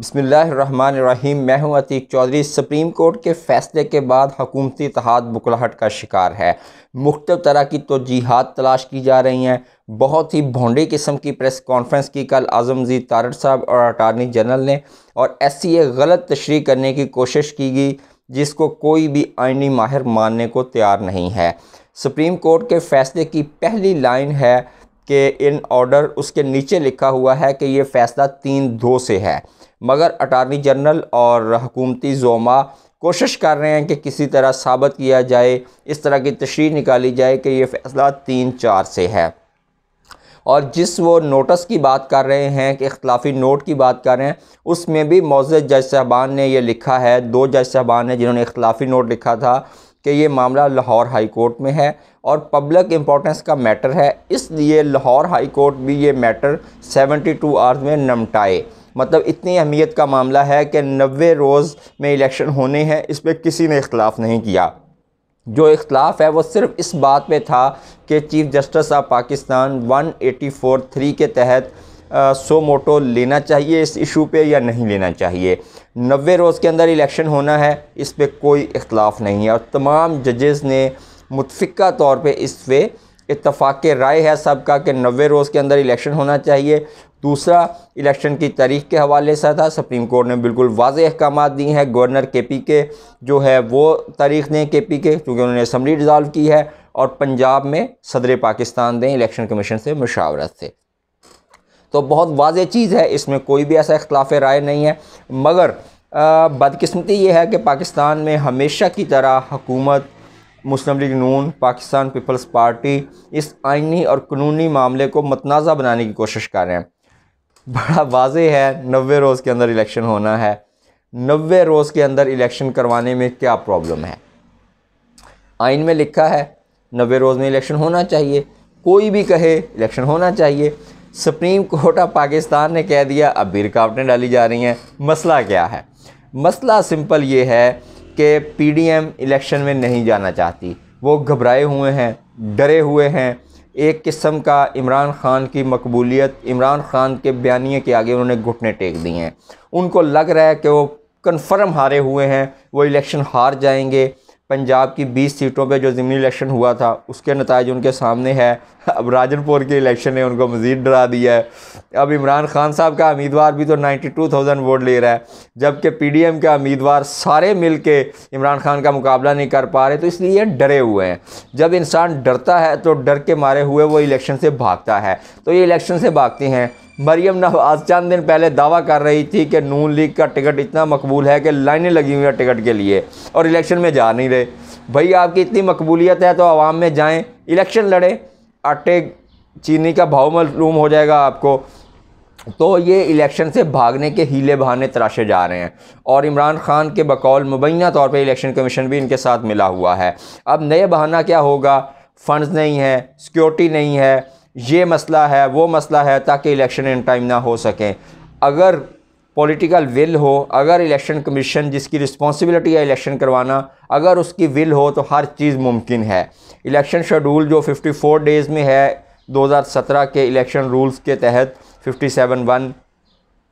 बसमीम मैं हूं अतीक चौधरी सुप्रीम कोर्ट के फैसले के बाद हकूमती तहत बुकलाहट का शिकार है मुख्त तरह की तोजीहत तलाश की जा रही हैं बहुत ही भोंडे किस्म की प्रेस कॉन्फ्रेंस की कल आज़म जी तारड़ साहब और अटारनी जनरल ने और ऐसी एक गलत तशरी करने की कोशिश की गई जिसको कोई भी आइनी माहिर मानने को तैयार नहीं है सुप्रीम कोर्ट के फैसले की पहली लाइन है के इन ऑर्डर उसके नीचे लिखा हुआ है कि ये फ़ैसला तीन दो से है मगर अटारनी जनरल और हकूमती जोमा कोशिश कर रहे हैं कि किसी तरह साबित किया जाए इस तरह की तशरी निकाली जाए कि ये फ़ैसला तीन चार से है और जिस वो नोटिस की बात कर रहे हैं कि इख्लाफी नोट की बात कर रहे हैं उसमें भी मौजूद जज साहबान ने यह लिखा है दो जज साहबान ने जिन्होंने इख्लाफी नोट लिखा था कि ये मामला लाहौर हाई कोर्ट में है और पब्लिक इम्पोर्टेंस का मैटर है इसलिए लाहौर हाई कोर्ट भी ये मैटर 72 आवर्स में नमटाए मतलब इतनी अहमियत का मामला है कि नबे रोज़ में इलेक्शन होने हैं इस पर किसी ने इख्लाफ नहीं किया जो इख्लाफ है वो सिर्फ इस बात पे था कि chief justice of Pakistan one eighty four three के तहत सो मोटो लेना चाहिए इस इशू पे या नहीं लेना चाहिए नबे रोज़ के अंदर इलेक्शन होना है इस पर कोई इख्लाफ नहीं है और तमाम जजेस ने मुतफ़ा तौर पर इस पर इतफ़ाक़ राय है सबका कि नबे रोज़ के अंदर इलेक्शन होना चाहिए दूसरा इलेक्शन की तारीख के हवाले से था सुप्रीम कोर्ट ने बिल्कुल वाज अहकाम दिए हैं गवर्नर के पी के जो है वो तारीख दें के पी के चूँकि उन्होंने असम्बली डिज़ाल्व की है और पंजाब में सदर पाकिस्तान दें इलेक्शन कमीशन से मशावरत से तो बहुत वाज चीज़ है इसमें कोई भी ऐसा इख्लाफ राय नहीं है मगर बदकस्मती ये है कि पाकिस्तान में हमेशा की तरह हकूमत मुस्लिम लीग नून पाकिस्तान पीपल्स पार्टी इस आइनी और कानूनी मामले को मतनाज़ा बनाने की कोशिश कर रहे हैं बड़ा वाज है नबे रोज़ के अंदर इलेक्शन होना है नबे रोज़ के अंदर इलेक्शन करवाने में क्या प्रॉब्लम है आइन में लिखा है नबे रोज़ में इलेक्शन होना चाहिए कोई भी कहे इलेक्शन होना चाहिए सुप्रीम कोर्ट ऑफ पाकिस्तान ने कह दिया अब भी रुकावटें डाली जा रही हैं मसला क्या है मसला सिंपल ये है कि पीडीएम इलेक्शन में नहीं जाना चाहती वो घबराए हुए हैं डरे हुए हैं एक किस्म का इमरान ख़ान की मकबूलियत इमरान ख़ान के बयानी के आगे उन्होंने घुटने टेक दिए हैं उनको लग रहा है कि वो कन्फर्म हारे हुए हैं वो इलेक्शन हार जाएंगे पंजाब की 20 सीटों पे जो ज़मनी इलेक्शन हुआ था उसके नतज उनके सामने है अब राजनपुर के इलेक्शन ने उनको मज़ीद डरा दिया है अब इमरान खान साहब का उम्मीदवार भी तो 92,000 वोट ले रहा है जबकि पीडीएम का उम्मीदवार सारे मिल के इमरान खान का मुकाबला नहीं कर पा रहे तो इसलिए डरे हुए हैं जब इंसान डरता है तो डर के मारे हुए वो इलेक्शन से भागता है तो ये इलेक्शन से भागते हैं मरियम नवाज चंद दिन पहले दावा कर रही थी कि नून लीग का टिकट इतना मकबूल है कि लाइनें लगी हुई हैं टिकट के लिए और इलेक्शन में जा नहीं रहे भाई आपकी इतनी मकबूलियत है तो आवाम में जाएँ इलेक्शन लड़ें आटे चीनी का भाव मलूम हो जाएगा आपको तो ये इलेक्शन से भागने के हीले बहाने तराशे जा रहे हैं और इमरान खान के बकौल मुबैना तौर पर इलेक्शन कमीशन भी इनके साथ मिला हुआ है अब नए बहाना क्या होगा फंड्स नहीं है सिक्योरिटी नहीं है ये मसला है वो मसला है ताकि इलेक्शन इन टाइम ना हो सकें अगर पॉलिटिकल विल हो अगर इलेक्शन कमीशन जिसकी रिस्पॉन्सिबिलिटी है इलेक्शन करवाना अगर उसकी विल हो तो हर चीज़ मुमकिन है इलेक्शन शेड्यूल जो 54 डेज़ में है 2017 के इलेक्शन रूल्स के तहत 57 वन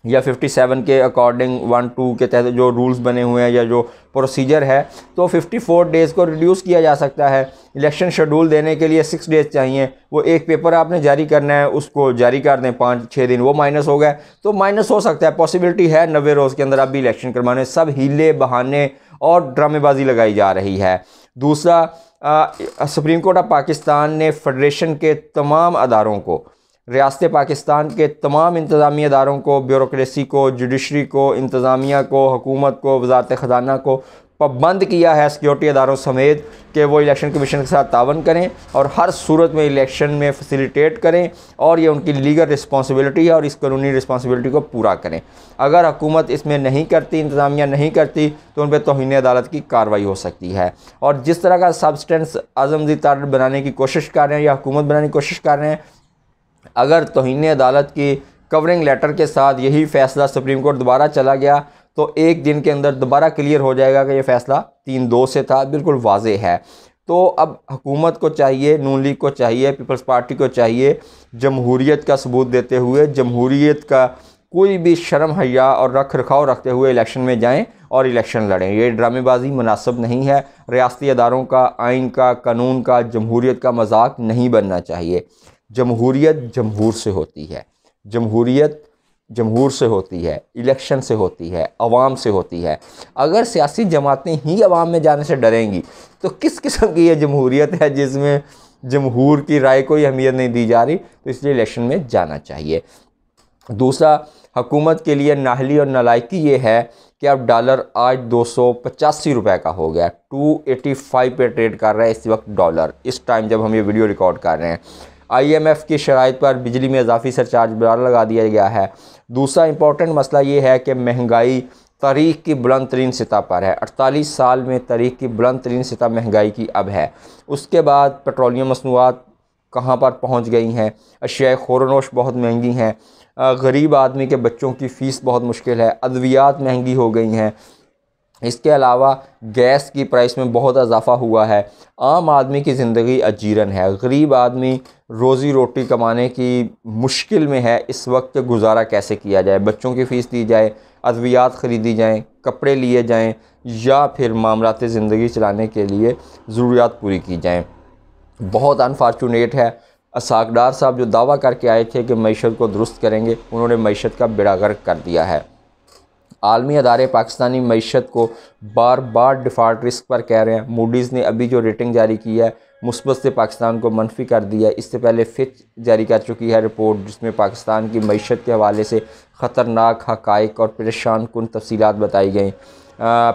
या 57 के अकॉर्डिंग वन टू के तहत जो रूल्स बने हुए हैं या जो प्रोसीजर है तो 54 डेज़ को रिड्यूस किया जा सकता है इलेक्शन शेड्यूल देने के लिए सिक्स डेज़ चाहिए वो एक पेपर आपने जारी करना है उसको जारी कर दें पाँच छः दिन वो माइनस हो गया तो माइनस हो सकता है पॉसिबिलिटी है नबे रोज़ के अंदर आप भी इलेक्शन करवाने सब हीले बहाने और ड्रामेबाजी लगाई जा रही है दूसरा आ, सुप्रीम कोर्ट ऑफ पाकिस्तान ने फेडरेशन के तमाम अदारों को रियासत पाकिस्तान के तमाम इंतज़ामी इदारों को ब्यूरोसी को जुडिशरी को इंतज़ामिया को हकूमत को वजारत ख़जाना को पाबंद किया है सिक्योरिटी अदारों समेत कि वो इलेक्शन कमीशन के साथ तावन करें और हर सूरत में इलेक्शन में फैसिलिटेट करें और ये उनकी लीगल रिस्पॉन्सिबिलिटी है और इस कानूनी रिस्पॉन्सिबिलिटी को पूरा करें अगर हुकूमत इसमें नहीं करती इंतज़ामिया नहीं करती तो उन पर तोहन अदालत की कार्रवाई हो सकती है और जिस तरह का सब्सटेंस आजमदी तार बनाने की कोशिश कर रहे हैं या हुकूमत बनाने की कोशिश कर रहे हैं अगर तोहन अदालत की कवरिंग लेटर के साथ यही फैसला सुप्रीम कोर्ट दोबारा चला गया तो एक दिन के अंदर दोबारा क्लियर हो जाएगा कि यह फ़ैसला तीन दो से था बिल्कुल वाज है तो अब हुकूमत को चाहिए नून लीग को चाहिए पीपल्स पार्टी को चाहिए जमहूरीत का सबूत देते हुए जमहूरीत का कोई भी शर्म हया और रख रखाव रखते हुए इलेक्शन में जाएं और इलेक्शन लड़ें ये ड्रामेबाजी मुनासब नहीं है रियाती अदारों का आइन का कानून का जमहूरीत का मजाक नहीं बनना चाहिए जमहूरीत जमहूर से होती है जमहूरीत जमहूर से होती है इलेक्शन से होती है अवाम से होती है अगर सियासी जमातें ही अवाम में जाने से डरेंगी तो किस किस्म की ये जमहूरीत है जिसमें जमहूर की राय कोई अहमियत नहीं दी जा रही तो इसलिए इलेक्शन में जाना चाहिए दूसरा हुकूमत के लिए नाहली और नलायकी ये है कि अब डॉलर आज दो सौ पचासी रुपये का हो गया टू एटी फाइव पे ट्रेड कर रहा है इस वक्त डॉलर इस टाइम जब हम ये वीडियो रिकॉर्ड कर रहे हैं आईएमएफ की शराइ पर बिजली में इजाफी सरचार्ज बरार लगा दिया गया है दूसरा इंपॉर्टेंट मसला ये है कि महंगाई तारीख की बुलंद तरीन सतह पर है अड़तालीस साल में तारीख की बुलंद तरीन सतह महंगाई की अब है उसके बाद पेट्रोलियम मसनूआत कहाँ पर पहुँच गई हैं अशिया खोरनोश बहुत महंगी हैं गरीब आदमी के बच्चों की फ़ीस बहुत मुश्किल है अद्वियात महंगी हो गई हैं इसके अलावा गैस की प्राइस में बहुत इजाफा हुआ है आम आदमी की ज़िंदगी अजीरन है गरीब आदमी रोज़ी रोटी कमाने की मुश्किल में है इस वक्त गुजारा कैसे किया जाए बच्चों की फ़ीस दी जाए अद्वियात ख़रीदी जाएँ कपड़े लिए जाएँ या फिर मामलाते ज़िंदगी चलाने के लिए ज़रूरियात पूरी की जाएँ बहुत अनफॉर्चुनेट है असाक़दार साहब जो दावा करके आए थे कि मीशत को दुरुस्त करेंगे उन्होंने मीशत का बेड़ा गर्क कर दिया है आलमी अदारे पाकिस्तानी मीशत को बार बार डिफ़ाल्ट रिस्क पर कह रहे हैं मूडीज़ ने अभी जो रेटिंग जारी की है मुस्बत से पाकिस्तान को मनफी कर दिया है इससे पहले फिच जारी कर चुकी है रिपोर्ट जिसमें पाकिस्तान की मीशत के हवाले से ख़तरनाक हकाइक और परेशान कन तफसीत बताई गई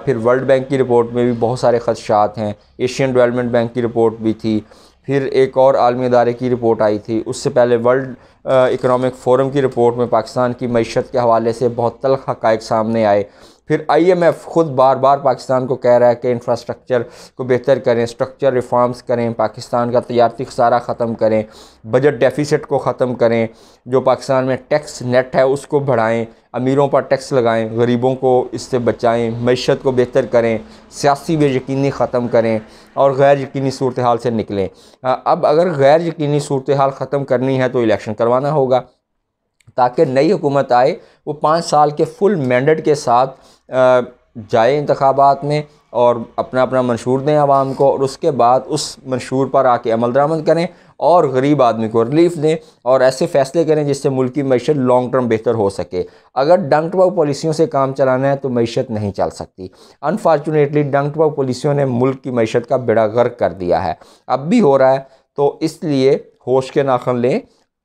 फिर वर्ल्ड बैंक की रिपोर्ट में भी बहुत सारे खदशात हैं एशियन डेवलपमेंट बैंक की रिपोर्ट भी थी फिर एक और आलमी अदारे की रिपोर्ट आई थी उससे पहले वर्ल्ड इकनॉमिक फोरम की रिपोर्ट में पाकिस्तान की मीशत के हवाले से बहुत तलख हक़ सामने आए फिर आईएमएफ खुद बार बार पाकिस्तान को कह रहा है कि इंफ्रास्ट्रक्चर को बेहतर करें स्ट्रक्चर रिफॉर्म्स करें पाकिस्तान का तजारती खसारा ख़त्म करें बजट डेफिसिट को ख़त्म करें जो पाकिस्तान में टैक्स नेट है उसको बढ़ाएं अमीरों पर टैक्स लगाएं गरीबों को इससे बचाएं मीशत को बेहतर करें सियासी बेयकनी ख़त्म करें और गैर यकीनी सूरत हाल से निकलें अब अगर गैर यकीनी सूरत हाल ख़त्म करनी है तो इलेक्शन करवाना होगा ताकि नई हुकूमत आए वो पाँच साल के फुल मैंडेट के साथ जाए इंतबात में और अपना अपना मंशूर दें आवाम को और उसके बाद उस मंशूर पर आके अमल दरामद करें और गरीब आदमी को रिलीफ दें और ऐसे फैसले करें जिससे मुल्क की मीशत लॉन्ग टर्म बेहतर हो सके अगर डंक टबाउ पॉलिसियों से काम चलाना है तो मीशत नहीं चल सकती अनफॉर्चुनेटली डंक टबाउ पॉलिसियों ने मुल्क की मीशत का बेड़ा गर्क कर दिया है अब भी हो रहा है तो इसलिए होश के नाखन लें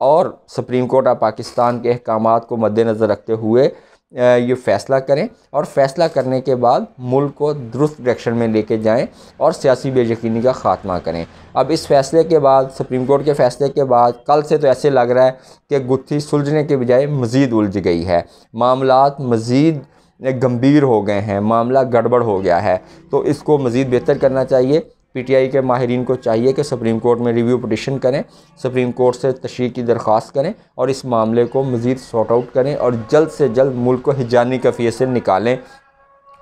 और सुप्रीम कोर्ट ऑफ पाकिस्तान के अहकाम को मद्दनज़र रखते हुए ये फैसला करें और फैसला करने के बाद मुल्क को दुरुस्त डायरेक्शन में लेके जाएं और सियासी बेयकीनी का ख़ात्मा करें अब इस फैसले के बाद सुप्रीम कोर्ट के फैसले के बाद कल से तो ऐसे लग रहा है कि गुत्थी सुलझने के बजाय मज़ीद उलझ गई है मामला मज़ीद गंभीर हो गए हैं मामला गड़बड़ हो गया है तो इसको मज़ीद बेहतर करना चाहिए पीटीआई के माहरीन को चाहिए कि सुप्रीम कोर्ट में रिव्यू पटिशन करें सुप्रीम कोर्ट से तशरी की दरख्वास्त करें और इस मामले को मज़ीद सॉर्ट आउट करें और जल्द से जल्द मुल्क को हिजानी कफ़ी से निकालें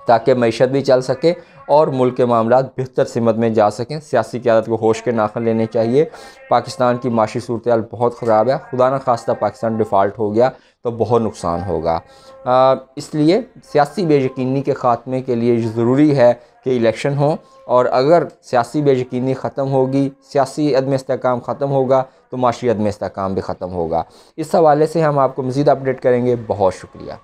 ताकि मीशत भी चल सके और मुल्क के मामला बेहतर सिमत में जा सकें सियासी क्यादत को होश के नाखन लेने चाहिए पाकिस्तान की माशी सूरत बहुत ख़राब है खुदा न खास्ता पाकिस्तान डिफ़ाल्ट हो गया तो बहुत नुकसान होगा इसलिए सियासी बेयकनी के ख़ात्मे के लिए ज़रूरी है कि इलेक्शन हो और अगर सियासी बेयकीनी ख़त्म होगी सियासी अदम इसकाम ख़त्म होगा तो माशी अदम इसकाम भी ख़त्म होगा इस हवाले से हम आपको मज़ीद अपडेट करेंगे बहुत शुक्रिया